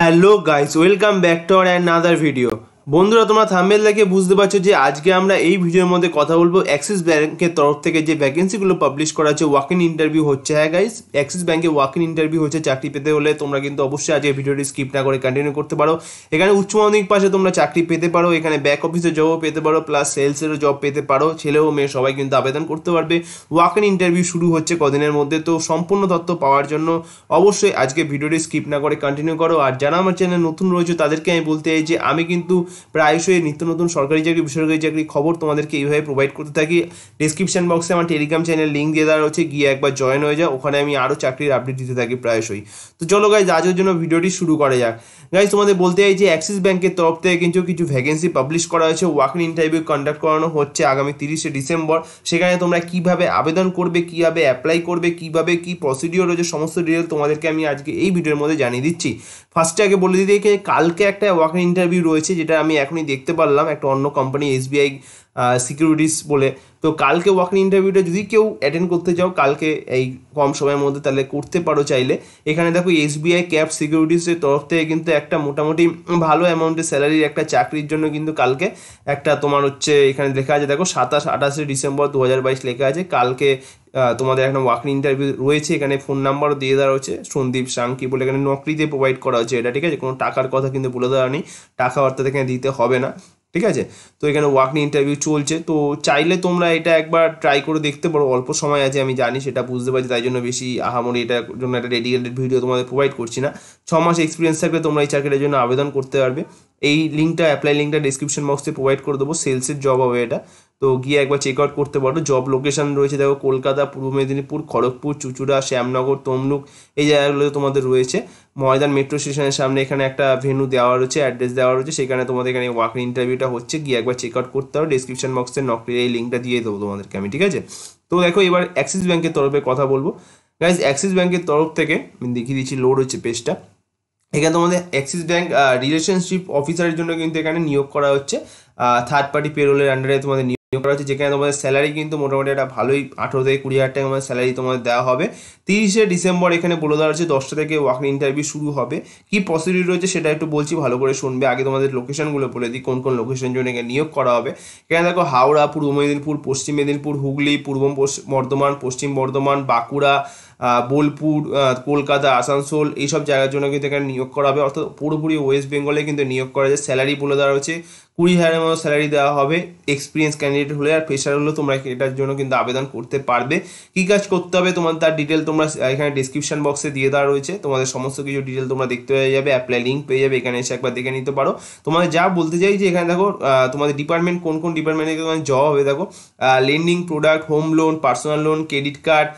hello guys welcome back to another video বন্ধুরা তোমরা থামবেল দেখে বুঝতে পারছো যে আজকে আমরা এই ভিডিওর মধ্যে কথা বলবো অ্যাক্সিস ব্যাংকের তরফ থেকে যে ভ্যাকেন্সিগুলো পাবলিশ করা হচ্ছে ওয়াক ইন ইন্টারভিউ হচ্ছে হ্যাঁ গাইস অ্যাক্সিস ব্যাংকে ওয়াক ইন ইন্টারভিউ হচ্ছে চাকরি পেতে হলে তোমরা কিন্তু অবশ্যই আজকে ভিডিওটি স্কিপ না করে কন্টিনিউ করতে পারো এখানে উচ্চ মাধ্যমিক পাশে তোমরা চাকরি পেতে পারো এখানে ব্যাক অফিসে জবও পেতে পারো প্লাস সেলসেরও জব পেতে পারো ছেলে ও মেয়ে সবাই কিন্তু আবেদন করতে পারবে ওয়াক ইন ইন্টারভিউ শুরু হচ্ছে কদিনের মধ্যে তো সম্পূর্ণ তথ্য পাওয়ার জন্য অবশ্যই আজকে ভিডিওটি স্কিপ না করে কন্টিনিউ করো আর যারা আমার চ্যানেল নতুন রয়েছে তাদেরকে আমি বলতে চাই যে আমি কিন্তু প্রায়শই নিত্য নতুন সরকারি চাকরি বেসরকারি চাকরি খবর তোমাদেরকে এইভাবে প্রোভাইড করতে থাকি ডিসক্রিপশন বক্সে আমার টেলিগ্রাম চ্যানেল লিঙ্ক দিয়ে দেওয়া রয়েছে গিয়ে একবার জয়েন হয়ে যাও ওখানে আমি আরও চাকরির আপডেট দিতে থাকি প্রায়শই তো চলো গাইজ আজকের জন্য ভিডিওটি শুরু করা যাক গাইজ তোমাদের বলতে চাই যে অ্যাক্সিস ব্যাঙ্কের তরফ থেকে কিন্তু কিছু ভ্যাকেন্সি পাবলিশ করা হয়েছে ওয়াকিং ইন্টারভিউ কন্ডাক্ট করানো হচ্ছে আগামী তিরিশে ডিসেম্বর সেখানে তোমরা কিভাবে আবেদন করবে কিভাবে অ্যাপ্লাই করবে কিভাবে কি প্রসিডিওর রয়েছে সমস্ত ডিটেল তোমাদেরকে আমি আজকে এই ভিডিওর মধ্যে জানিয়ে দিচ্ছি ফার্স্টে আগে বলে দিতে কালকে একটা ওয়াকিং ইন্টারভিউ রয়েছে যেটা আমি আমি এখনই দেখতে পারলাম একটা অন্য কোম্পানি এসবিআই সিকিউরিটিস বলে তো কালকে ওয়াকিং ইন্টারভিউটা যদি কেউ অ্যাটেন্ড করতে চাও কালকে এই কম সময়ের মধ্যে তাহলে করতে পারো চাইলে এখানে দেখো এসবিআই ক্যাপ সিকিউরিটিসের তরফ থেকে কিন্তু একটা মোটামুটি ভালো অ্যামাউন্টের স্যালারির একটা চাকরির জন্য কিন্তু কালকে একটা তোমার হচ্ছে এখানে লেখা আছে দেখো সাতাশ আঠাশে ডিসেম্বর দু হাজার বাইশ লেখা আছে কালকে তোমাদের একটা ওয়াকিং ইন্টারভিউ রয়েছে এখানে ফোন নাম্বারও দিয়ে দেওয়া হচ্ছে সন্দীপ সাংকি বলে এখানে নকরিতে প্রোভাইড করা হচ্ছে এটা ঠিক আছে কোনো টাকার কথা কিন্তু বলে দেওয়া নেই টাকা অর্থাৎ এখানে দিতে হবে না ঠিক আছে তো এখানে ওয়াক নিয়ে ইন্টারভিউ চলছে তো চাইলে তোমরা এটা একবার ট্রাই করে দেখতে পারো অল্প সময় আছে আমি জানি সেটা বুঝতে পারছি তাই জন্য বেশি আহামরি এটার জন্য একটা ডেডিকেটেড ভিডিও তোমাদের প্রোভাইড করছি না ছ মাস এক্সপিরিয়েন্স থাকলে তোমরা এই চাকরিটার জন্য আবেদন করতে পারবে এই লিঙ্কটা অ্যাপ্লাই লিঙ্কটা ডিসক্রিপশন বক্সে প্রোভাইড করে দেবো সেলসের জব হবে এটা তো গিয়ে একবার চেক আউট করতে পারো জব লোকেশান রয়েছে দেখো কলকাতা পূর্ব মেদিনীপুর খড়গপুর চুচুড়া শ্যামনগর তমলুক এই জায়গাগুলো তোমাদের রয়েছে ময়দান মেট্রো স্টেশনের সামনে এখানে একটা ভেনু দেওয়া রয়েছে অ্যাড্রেস দেওয়া রয়েছে সেখানে তোমাদের এখানে ওয়াক ইন্টারভিউটা হচ্ছে গিয়ে একবার চেক আউট করতে হবে ডিসক্রিপশন বক্সে নকরির এই লিঙ্কটা দিয়ে দেবো তোমাদেরকে আমি ঠিক আছে তো দেখো এবার অ্যাক্সিস ব্যাঙ্কের তরফে কথা বলবো গাইজ অ্যাক্সিস ব্যাঙ্কের তরফ থেকে দেখিয়ে দিচ্ছি লোড হচ্ছে পেজটা এখানে তোমাদের অ্যাক্সিস ব্যাঙ্ক রিলেশনশিপ অফিসারের জন্য কিন্তু এখানে নিয়োগ করা হচ্ছে থার্ড পার্টি পেরোলের আন্ডারে তোমাদের নিয়োগ করা হচ্ছে যেখানে তোমাদের স্যালারি কিন্তু মোটামুটি একটা ভালোই আঠেরো থেকে কুড়ি হাজার টাকা স্যালারি তোমাদের দেওয়া হবে তিরিশে ডিসেম্বর এখানে বলে দেওয়া হচ্ছে দশটা থেকে ওয়াকিং ইন্টারভিউ শুরু হবে কি পসিবিলিটি রয়েছে সেটা একটু বলছি ভালো করে শুনবে আগে তোমাদের লোকেশনগুলো বলে দিই কোন কোন লোকেশন জন্য এখানে নিয়োগ করা হবে এখানে দেখো হাওড়া পূর্ব মেদিনীপুর পশ্চিম মেদিনীপুর হুগলি পূর্ব বর্ধমান পশ্চিম বর্ধমান বাঁকুড়া বোলপুর কলকাতা আসানসোল এইসব জায়গার জন্য কিন্তু এখানে নিয়োগ করা হবে অর্থাৎ পুরোপুরি ওয়েস্ট বেঙ্গলে কিন্তু নিয়োগ করা যায় স্যালারি বলে দেওয়া রয়েছে কুড়ি হাজারের মতো স্যালারি দেওয়া হবে এক্সপিরিয়েন্স ক্যান্ডিডেট হলে আর ফ্রেশার হলে তোমরা এটার জন্য কিন্তু আবেদন করতে পারবে কী কাজ করতে হবে তোমার তার ডিটেল তোমরা এখানে ডিসক্রিপশন বক্সে দিয়ে দেওয়া রয়েছে তোমাদের সমস্ত কিছু ডিটেল তোমরা দেখতে পেয়ে যাবে অ্যাপ্লাই লিঙ্ক পেয়ে যাবে এখানে এসে একবার দেখে নিতে পারো তোমাদের যা বলতে চাই যে এখানে দেখো তোমাদের ডিপার্টমেন্ট কোন কোন ডিপার্টমেন্টে তোমার জব হবে দেখো lending product home loan personal loan credit card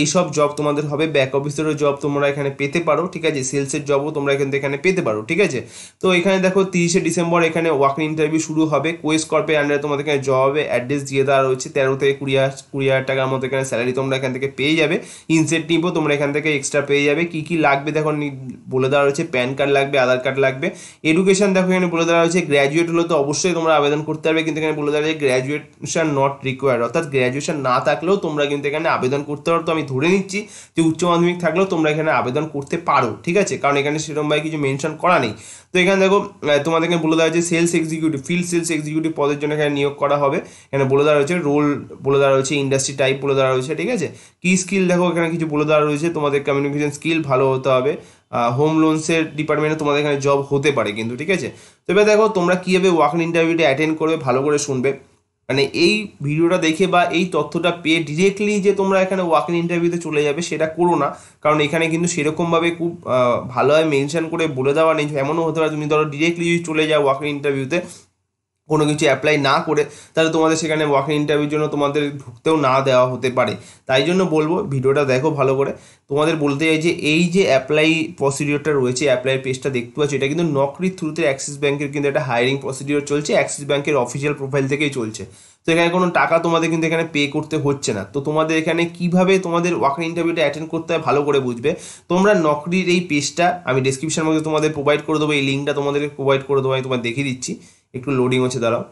এইসব জব তোমাদের হবে ব্যাক অফিসেরও জব তোমরা এখানে পেতে পারো ঠিক আছে সেলসের জবও তোমরা কিন্তু এখানে পেতে পারো ঠিক আছে তো এখানে দেখো তিরিশে ডিসেম্বর এখানে ওয়াকিং ইন্টারভিউ শুরু হবে কোয়েস আন্ডারে তোমাদের এখানে হবে অ্যাড্রেস দিয়ে দেওয়া রয়েছে তেরো থেকে কুড়ি হাজার কুড়ি হাজার টাকার মতো এখানে স্যালারি তোমরা এখান থেকে পেয়ে যাবে ইনসেন্টিভও তোমরা এখান থেকে এক্সট্রা পেয়ে যাবে কী কী লাগবে দেখো বলে দেওয়া রয়েছে প্যান কার্ড লাগবে আধার কার্ড লাগবে এডুকেশন দেখো এখানে বলে দেওয়া হয়েছে গ্র্যাজুয়েট হলে তো অবশ্যই তোমরা আবেদন করতে পারবে কিন্তু এখানে বলে দেওয়া হয়েছে গ্র্যাজুয়েশন নট রিকোয়ার্ড অর্থাৎ গ্র্যাজুয়েশন না থাকলেও তোমরা কিন্তু এখানে আবেদন করতে প্রত্যাহার তো আমি ধরে নিচ্ছি যে উচ্চ মাধ্যমিক থাকলেও তোমরা এখানে আবেদন করতে পারো ঠিক আছে কারণ এখানে সেরকমভাবে কিছু মেনশন করা নেই তো এখানে দেখো তোমাদেরকে বলে দেওয়া হয়েছে sales executive field sales executive পদের জন্য এখানে নিয়োগ করা হবে এখানে বলে দেওয়া রয়েছে রোল বলে দেওয়া রয়েছে ইন্ডাস্ট্রি টাইপ বলে দেওয়া রয়েছে ঠিক আছে কি স্কিল দেখো এখানে কিছু বলে দেওয়া রয়েছে তোমাদের কমিউনিকেশন স্কিল ভালো হতে হবে হোম লোনসের ডিপার্টমেন্টে তোমাদের এখানে জব হতে পারে কিন্তু ঠিক আছে তো এবার দেখো তোমরা কীভাবে ওয়ার্ক ইন্টারভিউটা অ্যাটেন্ড করবে ভালো করে শুনবে মানে এই ভিডিওটা দেখে বা এই তথ্যটা পেয়ে ডিরেক্টলি যে তোমরা এখানে ওয়াক ইন ইন্টারভিউতে চলে যাবে সেটা করো না কারণ এখানে কিন্তু সেরকমভাবে খুব ভালোভাবে মেনশন করে বলে দেওয়া নেই এমনও হতে পারে তুমি ধরো ডিরেক্টলি যদি চলে যাও ওয়াক ইন ইন্টারভিউতে কোনো কিছু অ্যাপ্লাই না করে তাহলে তোমাদের সেখানে ওয়াক ইন ইন্টারভিউর জন্য তোমাদের ঢুকতেও না দেওয়া হতে পারে তাই জন্য বলবো ভিডিওটা দেখো ভালো করে তোমাদের বলতে চাই যে এই যে অ্যাপ্লাই প্রসিডিওরটা রয়েছে অ্যাপ্লাই পেজটা দেখতে পাচ্ছ এটা কিন্তু নকরির থ্রুতে অ্যাক্সিস ব্যাঙ্কের কিন্তু একটা হায়ারিং প্রসিডিওর চলছে অ্যাক্সিস ব্যাঙ্কের অফিসিয়াল প্রোফাইল থেকেই চলছে তো এখানে কোনো টাকা তোমাদের কিন্তু এখানে পে করতে হচ্ছে না তো তোমাদের এখানে কিভাবে তোমাদের ওয়াকার ইন্টারভিউটা অ্যাটেন্ড করতে হয় ভালো করে বুঝবে তোমরা নকরির এই পেজটা আমি ডিসক্রিপশান মধ্যে তোমাদের প্রোভাইড করে দেবো এই লিঙ্কটা তোমাদেরকে প্রোভাইড করে দেবো আমি তোমার দেখিয়ে দিচ্ছি একটু লোডিং হচ্ছে দাঁড়াও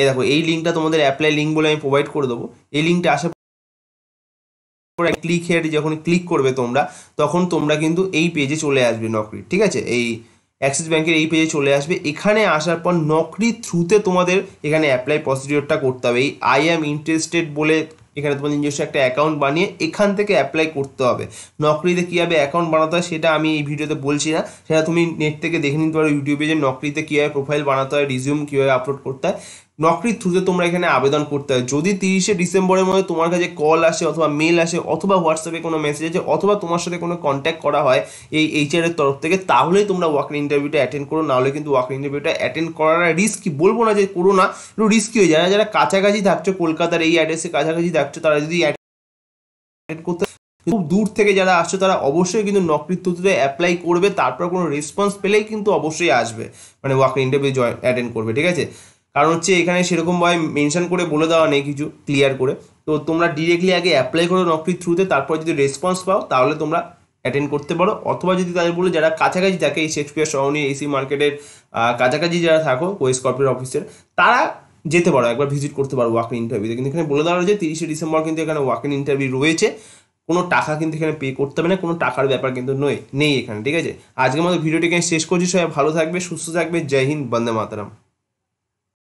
এ দেখো এই লিঙ্কটা তোমাদের অ্যাপ্লাই লিঙ্ক বলে আমি প্রোভাইড করে দেবো এই লিঙ্কটা আসার পরে ক্লিক হেড যখন ক্লিক করবে তোমরা তখন তোমরা কিন্তু এই পেজে চলে আসবে নকরি ঠিক আছে এই অ্যাক্সিস ব্যাঙ্কের এই পেজে চলে আসবে এখানে আসার পর নকরি থ্রুতে তোমাদের এখানে অ্যাপ্লাই প্রসিডিওরটা করতে হবে এই আই অ্যাম ইন্টারেস্টেড বলে এখানে তোমার নিজস্ব একটা অ্যাকাউন্ট বানিয়ে এখান থেকে অ্যাপ্লাই করতে হবে নকরিতে কীভাবে অ্যাকাউন্ট বানাতে হয় সেটা আমি এই ভিডিওতে বলছি না সেটা তুমি নেট থেকে দেখে নিতে পারো ইউটিউবে যে নকরিতে কীভাবে প্রোফাইল বানাতে হয় রিজিউম কীভাবে আপলোড করতে হয় নকরির থ্রুতে তোমরা এখানে আবেদন করতে হয় যদি তিরিশে ডিসেম্বরের মধ্যে তোমার কাছে কল আসে অথবা মেল আসে অথবা হোয়াটসঅ্যাপে কোনো মেসেজ আছে অথবা তোমার সাথে কোনো কন্ট্যাক্ট করা হয় এই এইচআরের তরফ থেকে তাহলেই তোমরা ওয়ার্কিং ইন্টারভিউটা অ্যাটেন্ড করো নাহলে কিন্তু ওয়ার্কিং ইন্টারভিউটা অ্যাটেন্ড করার কি বলবো না যে করো না একটু রিস্কি হয়ে যায় যারা কাছাকাছি থাকছো কলকাতার এই অ্যাড্রেসে কাছাকাছি থাকছো তারা যদি অ্যাটেন্ড করতে খুব দূর থেকে যারা আসছে তারা অবশ্যই কিন্তু নকৃত্বতে অ্যাপ্লাই করবে তারপর কোনো রেসপন্স পেলেই কিন্তু অবশ্যই আসবে মানে ওয়াকিং ইন্টারভিউ জয়েন অ্যাটেন্ড করবে ঠিক আছে কারণ হচ্ছে এখানে সেরকমভাবে মেনশন করে বলে দেওয়া নেই কিছু ক্লিয়ার করে তো তোমরা ডিরেক্টলি আগে অ্যাপ্লাই করো নকরির থ্রুতে তারপর যদি রেসপন্স পাও তাহলে তোমরা অ্যাটেন্ড করতে পারো অথবা যদি তাদের বলে যারা কাছাকাছি থাকে এই শেক্সপিয়ার সরণি এসি মার্কেটের কাছাকাছি যারা থাকো ওই কর্পোরেট অফিসের তারা যেতে পারো একবার ভিজিট করতে পারো ওয়াক ইন ইন্টারভিউতে কিন্তু এখানে বলে দেওয়া হয়েছে তিরিশে ডিসেম্বর কিন্তু এখানে ওয়াক ইন ইন্টারভিউ রয়েছে কোনো টাকা কিন্তু এখানে পে করতে হবে না কোনো টাকার ব্যাপার কিন্তু নয় নেই এখানে ঠিক আছে আজকের মতো ভিডিওটি এখানে শেষ করছি সবাই ভালো থাকবে সুস্থ থাকবে জয় হিন্দ বন্দে মাতারাম